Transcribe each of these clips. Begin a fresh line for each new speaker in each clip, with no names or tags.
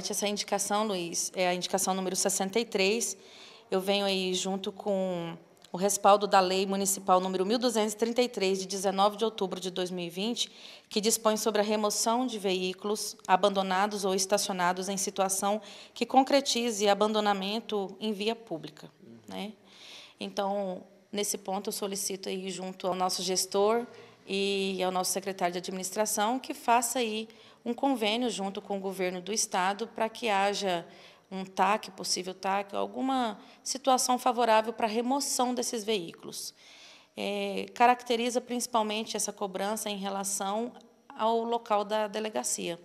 Essa indicação, Luiz, é a indicação número 63. Eu venho aí junto com o respaldo da Lei Municipal número 1233, de 19 de outubro de 2020, que dispõe sobre a remoção de veículos abandonados ou estacionados em situação que concretize abandonamento em via pública. Né? Então, nesse ponto, eu solicito aí junto ao nosso gestor e ao é nosso secretário de administração que faça aí um convênio junto com o governo do estado para que haja um TAC, possível TAC, alguma situação favorável para a remoção desses veículos. É, caracteriza principalmente essa cobrança em relação ao local da delegacia,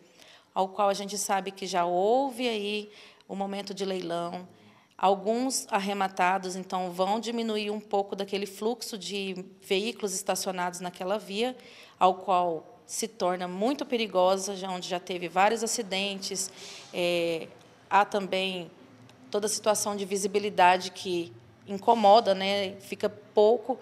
ao qual a gente sabe que já houve aí o momento de leilão, Alguns arrematados, então, vão diminuir um pouco daquele fluxo de veículos estacionados naquela via, ao qual se torna muito perigosa, onde já teve vários acidentes. É, há também toda a situação de visibilidade que incomoda, né? fica pouco.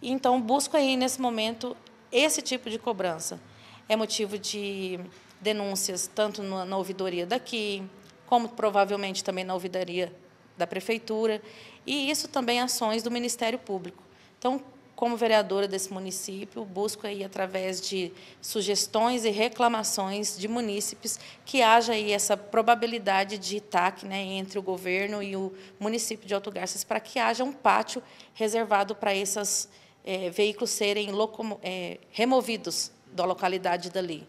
Então, busco aí, nesse momento, esse tipo de cobrança. É motivo de denúncias, tanto na ouvidoria daqui, como provavelmente também na ouvidoria da Prefeitura e isso também ações do Ministério Público. Então, como vereadora desse município, busco aí através de sugestões e reclamações de munícipes que haja aí essa probabilidade de TAC né, entre o governo e o município de Alto Garças para que haja um pátio reservado para esses é, eh, veículos serem é, removidos da localidade dali.